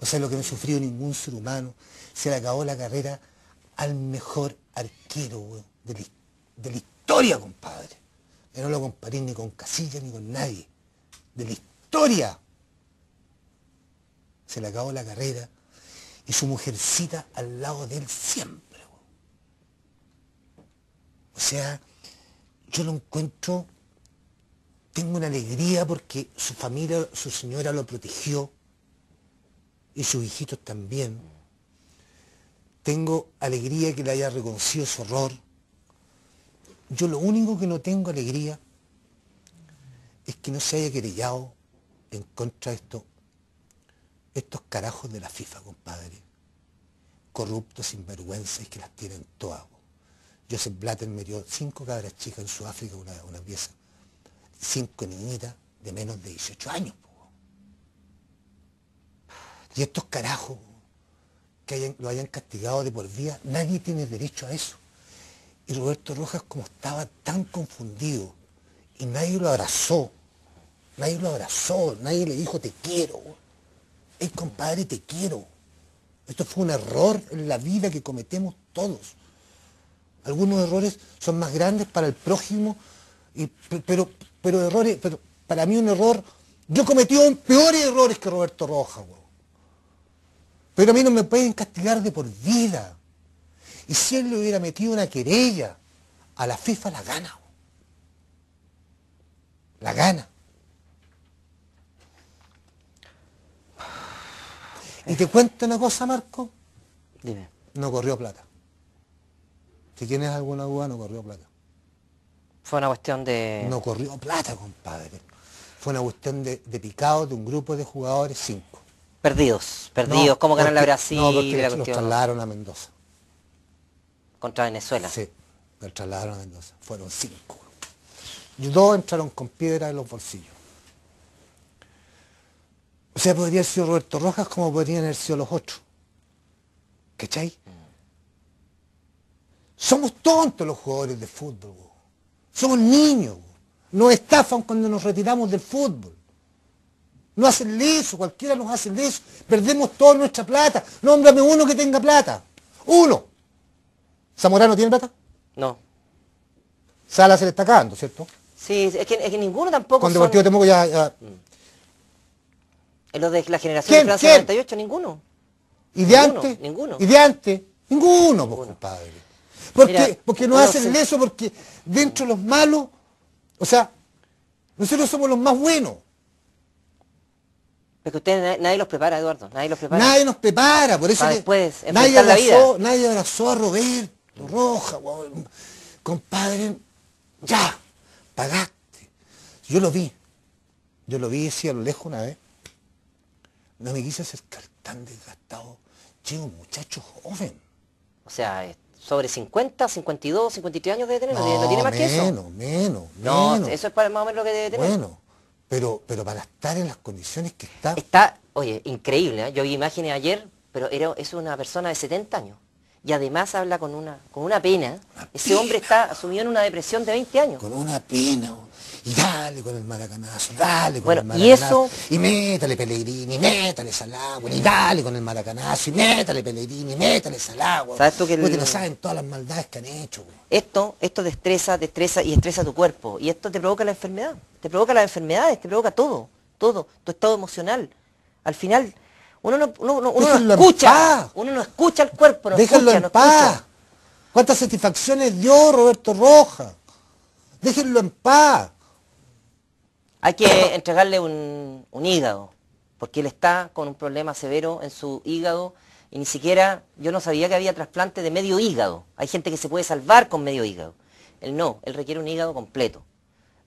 O sea, lo que no sufrió ningún ser humano. Se le acabó la carrera al mejor arquero de de la historia, compadre. Yo no lo comparí ni con Casilla ni con nadie. De la historia. Se le acabó la carrera y su mujercita al lado de él siempre. O sea, yo lo encuentro, tengo una alegría porque su familia, su señora lo protegió y sus hijitos también. Tengo alegría que le haya reconocido su horror. Yo lo único que no tengo alegría es que no se haya querellado en contra de esto, estos carajos de la FIFA, compadre. Corruptos, sinvergüenzas que las tienen todas. Joseph Blatter me dio cinco cabras chicas en Sudáfrica, una, una pieza. Cinco niñitas de menos de 18 años. Y estos carajos que lo hayan castigado de por día, nadie tiene derecho a eso. Y Roberto Rojas, como estaba tan confundido, y nadie lo abrazó, nadie lo abrazó, nadie le dijo te quiero, hey compadre, te quiero. Esto fue un error en la vida que cometemos todos. Algunos errores son más grandes para el prójimo, pero, pero errores, pero para mí un error, yo cometí peores errores que Roberto Rojas, pero a mí no me pueden castigar de por vida. Y si él le hubiera metido una querella a la FIFA, la gana. La gana. Y te cuento una cosa, Marco. Dime. No corrió plata. Si tienes alguna duda, no corrió plata. Fue una cuestión de... No corrió plata, compadre. Fue una cuestión de, picado de un grupo de jugadores, cinco. Perdidos, perdidos. ¿Cómo ganan la Brasil? No, porque los trasladaron a Mendoza. Contra Venezuela. Sí, me trasladaron a Mendoza. Fueron cinco. Y dos entraron con piedra en los bolsillos. O sea, podría haber sido Roberto Rojas como podrían haber sido los otros. ¿Cachai? Somos tontos los jugadores de fútbol. Somos niños. Nos estafan cuando nos retiramos del fútbol. No hacen liso, cualquiera nos hace liso. Perdemos toda nuestra plata. Nómbrame uno que tenga plata. Uno. ¿Zamorano tiene plata? No. Sala se le está cagando, ¿cierto? Sí, es que, ninguno tampoco. Con Deportivo Temuco ya. En eh, los de la generación ¿Quién? Francia ninguno. ¿Y de antes? Ninguno. ¿Y de antes? Ninguno, pues, compadre. Porque, qué? porque nos hacen eso, porque dentro de los malos, o sea, nosotros somos los más buenos. Porque ustedes nadie los prepara, Eduardo, nadie los prepara. Nadie nos prepara, por eso. Ah, nadie, nadie abrazó a Roberto roja, Compadre, ya, pagaste. Yo lo vi. Yo lo vi así a lo lejos una vez. No me quise acercar tan desgastado. Llego un muchacho joven. O sea, sobre 50, 52, 53 años debe tener. No, tiene más menos, que eso. Menos, menos. No, eso es para, más o menos lo que debe tener. Bueno, pero, pero para estar en las condiciones que está. Está, oye, increíble. ¿eh? Yo vi imágenes ayer, pero era, es una persona de 70 años y además habla con una, con una pena. Ese hombre está asumido en una depresión de 20 años. Con una pena. Y dale con el maracanazo, dale con el maracanazo. Y, eso... y métale Pellegrini, métale Salagua, y dale con el maracanazo, y métale Pellegrini, métale Salagua. ¿Sabes tú que no saben todas las maldades que han hecho. Esto, esto destreza, destreza y estresa tu cuerpo. Y esto te provoca la enfermedad, te provoca las enfermedades, te provoca todo, todo, tu estado emocional. Al final, uno no, escucha, uno no escucha el cuerpo, no Déjenlo en paz. ¿Cuántas satisfacciones dio Roberto Roja Déjenlo en paz. Hay que entregarle un, hígado, porque él está con un problema severo en su hígado y ni siquiera yo no sabía que había trasplante de medio hígado. Hay gente que se puede salvar con medio hígado. Él no, él requiere un hígado completo.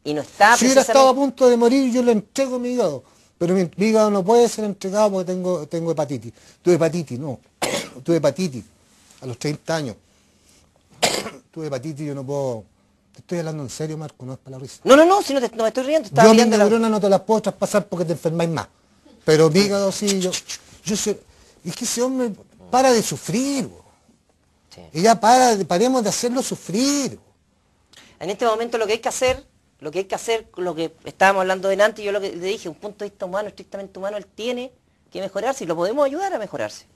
Y no está Si hubiera estado a punto de morir, yo le entrego mi hígado pero mi, hígado no puede ser entregado porque tengo, tengo hepatitis. Tuve hepatitis, no. Tuve hepatitis a los 30 años. Tuve hepatitis, yo no puedo... Te estoy hablando en serio, Marco, no es para la risa. No, no, no, si no, te, no me estoy riendo. yo mi la la... no te las puedo traspasar porque te enfermáis más. Pero hígado sí, yo... yo es que ese hombre para de sufrir. güey. Sí. Y ya para, paremos de hacerlo sufrir. En este momento lo que hay que hacer lo que hay que hacer, lo que estábamos hablando delante, yo lo que le dije, un punto de vista humano, estrictamente humano, él tiene que mejorarse y lo podemos ayudar a mejorarse.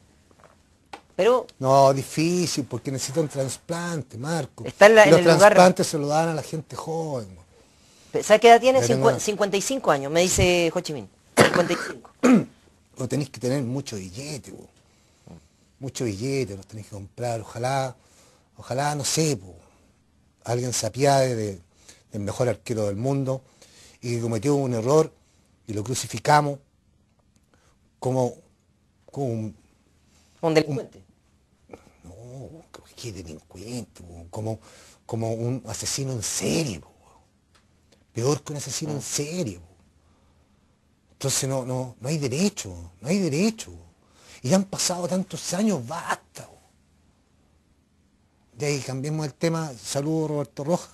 Pero... No, difícil, porque necesita un trasplante, Marco. los trasplantes se lo dan a la gente joven. ¿Sabes qué edad tiene? 55 años, me dice Ho 55. o tenéis que tener mucho billete, vos. mucho billete, los tenéis que comprar, ojalá, ojalá, no sé, alguien se apiade de el mejor arquero del mundo, y cometió un error y lo crucificamos como, un, un delincuente. no, qué delincuente, como, un asesino en serie, peor que un asesino en mm. serio Entonces no, no, hay derecho, no hay derecho. Y han pasado tantos años, basta. De ahí cambiemos el tema. Saludos Roberto Rojas.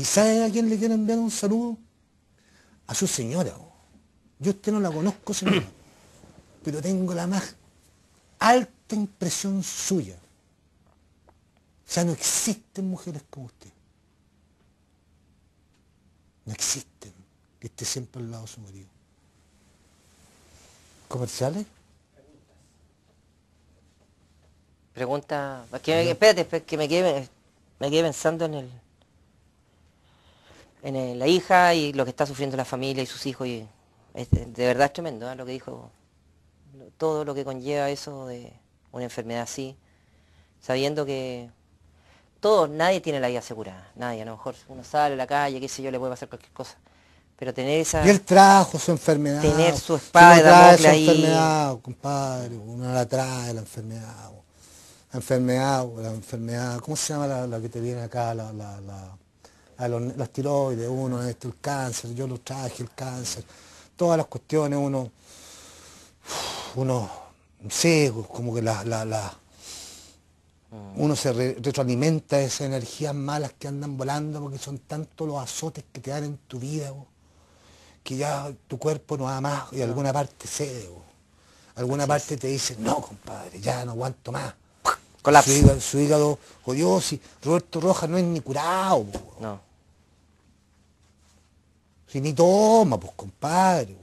¿Y saben a quién le quiero enviar un saludo? A su señora. Yo usted no la conozco, señora, pero tengo la más alta impresión suya. O sea, no existen mujeres como usted. No existen. Que esté siempre al lado de su marido. ¿Comerciales? Pregunta. espérate, espérate, que me quede, me quede pensando en el en eh, la hija y lo que está sufriendo la familia y sus hijos. Y eh, de verdad es tremendo ¿eh? lo que dijo, todo lo que conlleva eso de una enfermedad así, sabiendo que todos, nadie tiene la vida segura nadie, a lo mejor uno sale a la calle, qué sé yo, le puede pasar cualquier cosa. Pero tener esa... Y él trajo su enfermedad. Tener su espada de La ahí. enfermedad, compadre, uno la trae, la enfermedad. La enfermedad, la enfermedad, ¿cómo se llama la, que te viene acá? la a los, tiroides, uno, este, el cáncer, yo lo traje, el cáncer, todas las cuestiones, uno, uno, ciego, como que la, mm. uno se retroalimenta de esas energías malas que andan volando porque son tantos los azotes que te dan en tu vida, que ya tu cuerpo no da más y alguna parte cede. Alguna parte te dice, no, compadre, ya no aguanto más. Su hígado, su hígado Roberto Rojas no es ni curado. no. Si ni toma, pues compadre,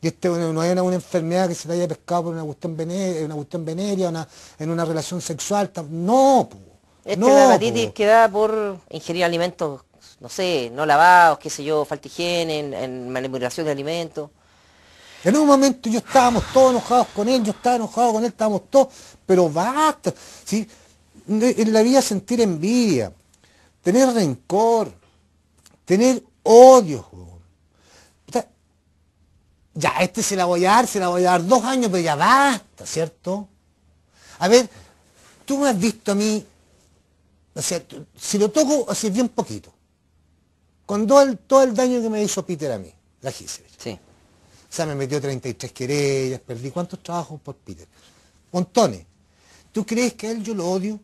Y este no hay una, enfermedad que se le haya pescado por una cuestión una veneria, en una relación sexual. No, pues. Esta es la hepatitis pues, que da por ingerir alimentos, no sé, no lavados, qué sé yo, falta higiene, en, manipulación de alimentos. En un momento yo estábamos todos enojados con él, yo estaba enojado con él, estábamos todos, pero basta. En la vida sentir envidia, tener rencor, tener Odio, Ya, este se la voy a dar, se la voy a dar dos años, pero ya basta, ¿cierto? A ver, tú me has visto a mí, o sea, si lo toco, así bien poquito, con todo el, daño que me hizo Peter a mí, la Gisela. Sí. O sea, me metió 33 querellas, perdí cuántos trabajos por Peter. Montones. ¿Tú crees que a él yo lo odio?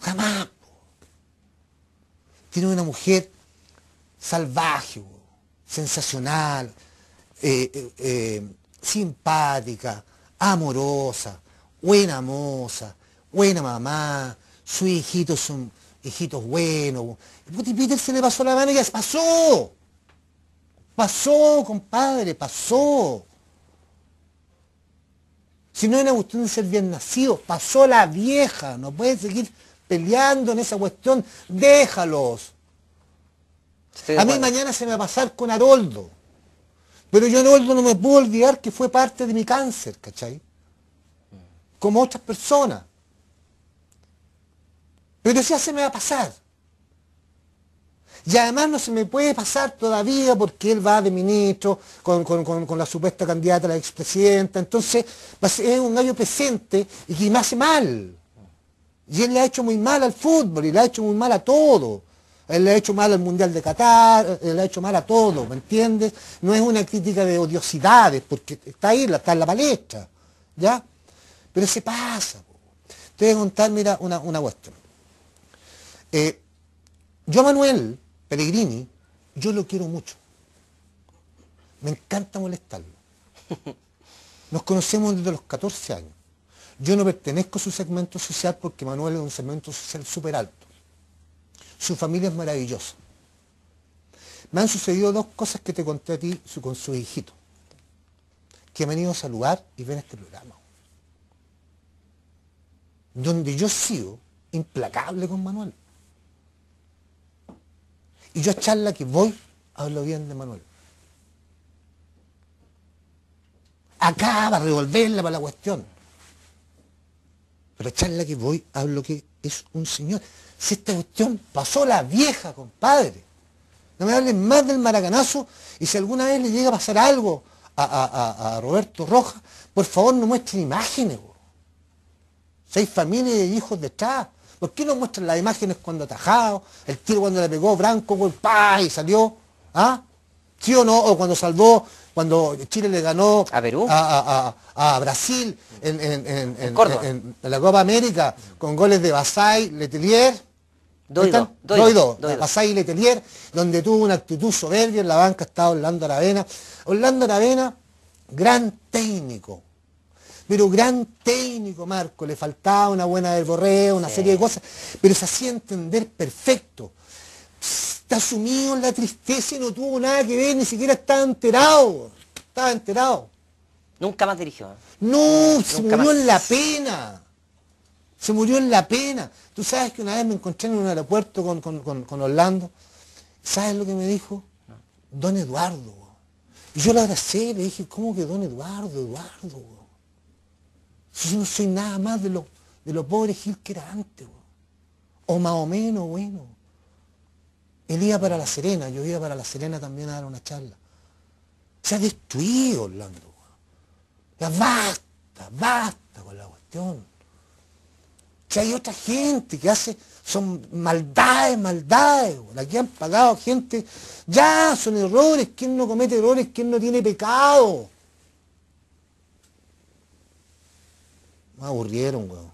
Jamás. Tiene una mujer salvaje, sensacional, eh, eh, eh, simpática, amorosa, buena moza, buena mamá, sus hijitos son hijitos buenos. Y Peter se le pasó la mano y ya pasó. Pasó, compadre, pasó. Si no una cuestión de ser bien nacido, pasó la vieja, no pueden seguir peleando en esa cuestión, déjalos a mí mañana se me va a pasar con Haroldo. Pero yo Haroldo no me puedo olvidar que fue parte de mi cáncer, ¿cachai? Como otras personas. Pero ya se me va a pasar. Y además no se me puede pasar todavía porque él va de ministro con, la supuesta candidata a la expresidenta. Entonces es un año presente y que me hace mal. Y él le ha hecho muy mal al fútbol y le ha hecho muy mal a todo. Él le ha hecho mal al Mundial de Qatar, le ha hecho mal a todo, ¿me entiendes? No es una crítica de odiosidades, porque está ahí, está en la palestra, ¿ya? Pero se pasa. Te voy a contar, mira, una, una cuestión. Eh, yo Manuel Pellegrini, yo lo quiero mucho. Me encanta molestarlo. Nos conocemos desde los 14 años. Yo no pertenezco a su segmento social porque Manuel es un segmento social súper alto. Su familia es maravillosa. Me han sucedido dos cosas que te conté a ti con su hijito, que ha venido a saludar y ven este programa. Donde yo sigo implacable con Manuel. Y yo a charla que voy, hablo bien de Manuel. Acaba de revolverla para la cuestión. Pero a charla que voy, hablo que es un señor. Si esta cuestión pasó la vieja, compadre. No me hablen más del maracanazo y si alguna vez le llega a pasar algo a, Roberto Rojas, por favor no muestren imágenes. Seis familias de hijos detrás. ¿Por qué no muestran las imágenes cuando atajado? El tiro cuando le pegó Branco, y salió. ¿Ah? ¿Sí o no? O cuando salvó, cuando Chile le ganó a a, Brasil en, en, en, la Copa América, con goles de Basay, Letelier. Doido, Doido, Pasay Letelier, donde tuvo una actitud soberbia, en la banca estaba Orlando Aravena. Orlando Aravena, gran técnico, pero gran técnico, Marco, le faltaba una buena del borreo, una serie de cosas, pero se hacía entender perfecto. Está sumido en la tristeza y no tuvo nada que ver, ni siquiera estaba enterado, estaba enterado. Nunca más dirigió. No, se murió en la pena. Se murió en la pena. Tú sabes que una vez me encontré en un aeropuerto con, Orlando. ¿Sabes lo que me dijo? Don Eduardo. Y yo lo abracé le dije, ¿cómo que don Eduardo, Eduardo? Si yo no soy nada más de lo, de pobre Gil que era antes. O más o menos, bueno. Él iba para La Serena, yo iba para La Serena también a dar una charla. Se ha destruido Orlando. basta, basta con la cuestión que hay otra gente que hace, son maldades, maldades, que han pagado gente, ya son errores, ¿quién no comete errores? ¿quién no tiene pecado? Me aburrieron, weón.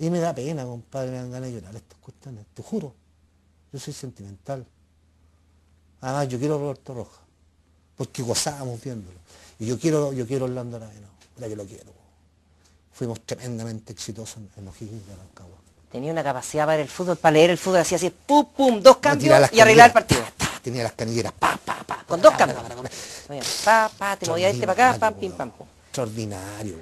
Y me da pena, compadre, me dan ganas de llorar estas cuestiones, te juro. Yo soy sentimental. Además, yo quiero a Roberto Roja, porque gozábamos viéndolo. Y yo quiero, yo quiero Orlando Aravena, la que lo quiero fuimos tremendamente exitosos en, de Rancagua. Tenía una capacidad para el fútbol, para leer el fútbol, hacía así, pum, pum, dos cambios y arreglar el partido. tenía las canilleras, pa, pa, pa, con dos cambios. Pa, pa, te movía este para acá, pam, pim, pam, Extraordinario.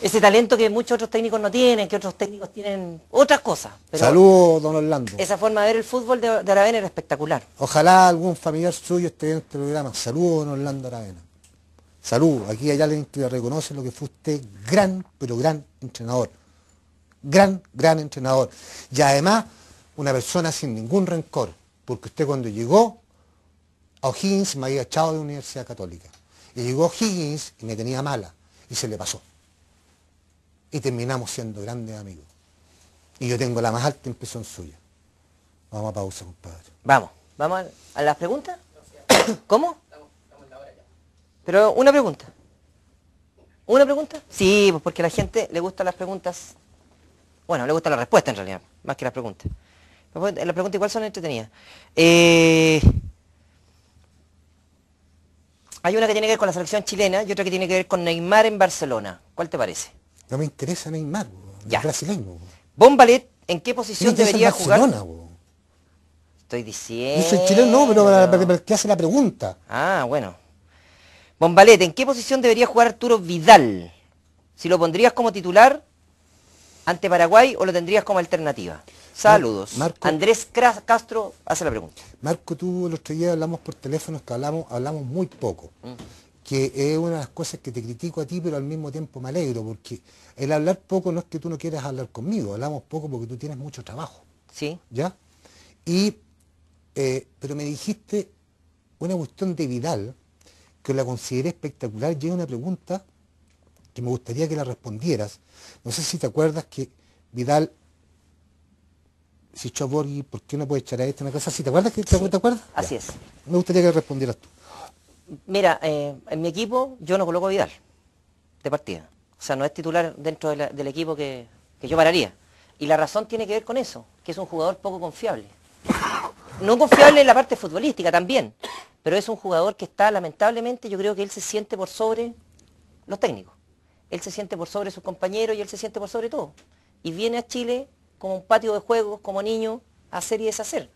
Ese talento que muchos otros técnicos no tienen, que otros técnicos tienen otras cosas. Saludos, don Orlando. Esa forma de ver el fútbol de, Aravena era espectacular. Ojalá algún familiar suyo esté en este programa. Saludos, don Orlando Aravena. Salud, aquí allá alguien que le reconoce lo que fue usted, gran, pero gran entrenador. Gran, gran entrenador. Y además, una persona sin ningún rencor, porque usted cuando llegó a O'Higgins me había echado de la Universidad Católica. Y llegó Higgins y me tenía mala, y se le pasó. Y terminamos siendo grandes amigos. Y yo tengo la más alta impresión suya. Vamos a pausa, compadre. Vamos, vamos a las preguntas. ¿Cómo? Pero una pregunta. ¿Una pregunta? Sí, pues porque a la gente le gustan las preguntas. Bueno, le gusta la respuesta en realidad, más que las preguntas. Las preguntas igual son entretenidas. Eh, hay una que tiene que ver con la selección chilena y otra que tiene que ver con Neymar en Barcelona. ¿Cuál te parece? No me interesa Neymar, ya. brasileño. Bombalet, ¿en qué posición debería jugar? Estoy diciendo. Yo soy chileno, no, pero ¿qué hace la pregunta? Ah, bueno. Bombalete, ¿en qué posición debería jugar Arturo Vidal? Si lo pondrías como titular ante Paraguay o lo tendrías como alternativa. Saludos. Andrés Castro hace la pregunta. Marco, tú el otro día hablamos por teléfono, que hablamos, hablamos muy poco. Mm. Que es una de las cosas que te critico a ti, pero al mismo tiempo me alegro, porque el hablar poco no es que tú no quieras hablar conmigo, hablamos poco porque tú tienes mucho trabajo. Sí. ¿Ya? Y, eh, pero me dijiste una cuestión de Vidal, que la consideré espectacular llega una pregunta que me gustaría que la respondieras. No sé si te acuerdas que Vidal, si echó a ¿por qué no puede echar a este en la casa? Si te acuerdas, que te, acuerdas? Así es. Me gustaría que respondieras tú. Mira, eh, en mi equipo yo no coloco a Vidal de partida. O sea, no es titular dentro del equipo que, que yo pararía. Y la razón tiene que ver con eso, que es un jugador poco confiable no confiable en la parte futbolística también, pero es un jugador que está, lamentablemente, yo creo que él se siente por sobre los técnicos. Él se siente por sobre sus compañeros y él se siente por sobre todo. Y viene a Chile como un patio de juegos, como niño, a hacer y deshacer.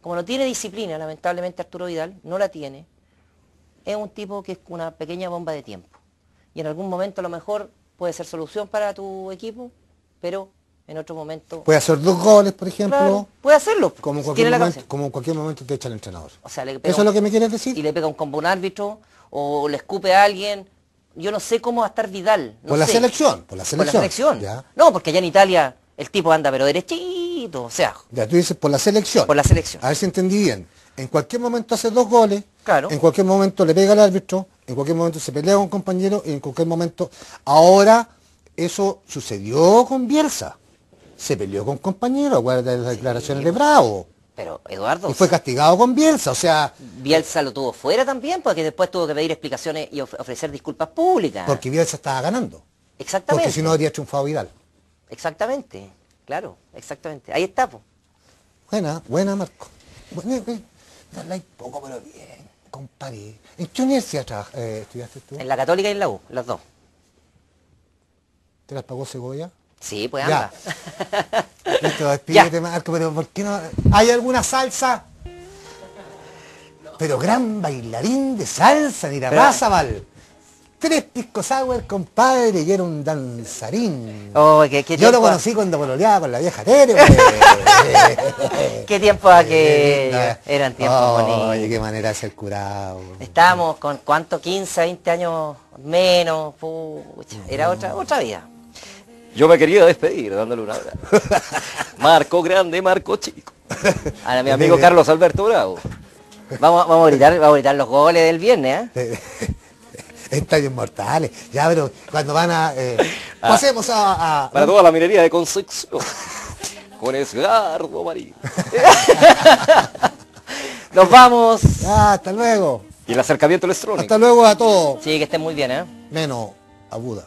Como no tiene disciplina, lamentablemente Arturo Vidal, no la tiene, es un tipo que es una pequeña bomba de tiempo. Y en algún momento a lo mejor puede ser solución para tu equipo, pero en otro momento. Puede hacer dos goles, por ejemplo. puede hacerlo. Pues, como en, cualquier momento, como cualquier momento te echa el entrenador. Eso es lo que me quieres decir. Y le pega un combo árbitro, o le escupe a alguien. Yo no sé cómo va a estar Vidal. por, La selección, por la selección. No, porque allá en Italia el tipo anda pero derechito, o sea. Ya tú dices por la selección. Por la selección. A ver si entendí bien. En cualquier momento hace dos goles. Claro. En cualquier momento le pega al árbitro. En cualquier momento se pelea con un compañero. Y en cualquier momento. Ahora, eso sucedió con Bielsa se peleó con compañeros, guarda las declaraciones de Bravo. Pero Eduardo... Y fue castigado con Bielsa, o sea... Bielsa lo tuvo fuera también, porque después tuvo que pedir explicaciones y ofrecer disculpas públicas. Porque Bielsa estaba ganando. Exactamente. Porque si no había triunfado Vidal. Exactamente, claro, exactamente. Ahí está, Buena, buena, Marco. Buena, buena. poco, pero bien, compadre. ¿En qué universidad eh, estudiaste tú? En la Católica y en la U, las dos. ¿Te las pagó Segovia? Sí, pues anda. despídete, Marco, pero ¿por qué no? ¿Hay alguna salsa? Pero gran bailarín de salsa, la Val. Tres pisco el compadre, y era un danzarín. Oh, Yo lo conocí cuando pololeaba con la vieja Tere. qué tiempo ah, que eran tiempos bonitos. Oye, qué manera de ser curado. Estábamos con cuánto, 15, 20 años menos, era mm. otra, otra vida. Yo me quería despedir dándole una. abrazo. Marco grande, Marco chico. A mi amigo Carlos Alberto Bravo. Vamos, a, gritar, los goles del viernes, ¿eh? eh, eh Estadios mortales. Ya, pero cuando van a... Eh, ah. pasemos a, Para toda la minería de Concepción. Con Esgardo Marín. Nos vamos. hasta luego. Y el acercamiento electrónico. Hasta luego a todos. Sí, que estén muy bien, ¿eh? Menos a Buda.